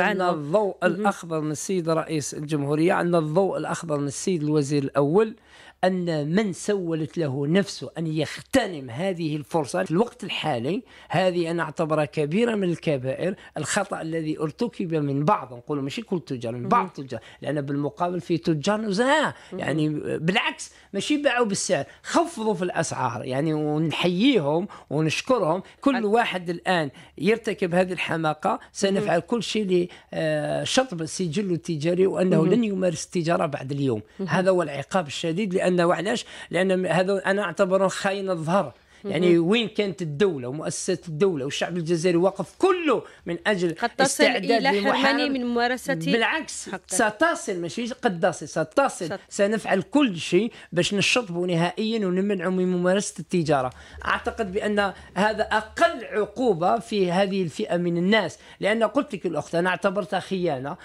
عندنا الضوء الاخضر من السيد رئيس الجمهوريه عندنا الضوء الاخضر من السيد الوزير الاول ان من سولت له نفسه ان يغتنم هذه الفرصه في الوقت الحالي هذه انا اعتبرها كبيره من الكبائر الخطا الذي ارتكب من بعض نقول ماشي كل تجار من بعض التجار لان بالمقابل في تجار نزهه يعني بالعكس ماشي باعوا بالسعر خفضوا في الاسعار يعني ونحييهم ونشكرهم كل واحد الان يرتكب هذه الحماقه سنفعل كل شيء شطب سجله التجاري وانه لن يمارس التجاره بعد اليوم هذا هو العقاب الشديد لانه علاش لان هذا انا اعتبره خاين الظهر يعني وين كانت الدوله ومؤسسات الدوله والشعب الجزائري واقف كله من اجل قد تصل الى حرماني من ممارسه بالعكس حقا. ستصل ماشي قد تصل ستصل سنفعل كل شيء باش نشطبه نهائيا ونمنعه من ممارسه التجاره اعتقد بان هذا اقل عقوبه في هذه الفئه من الناس لان قلت لك الاخت انا اعتبرتها خيانه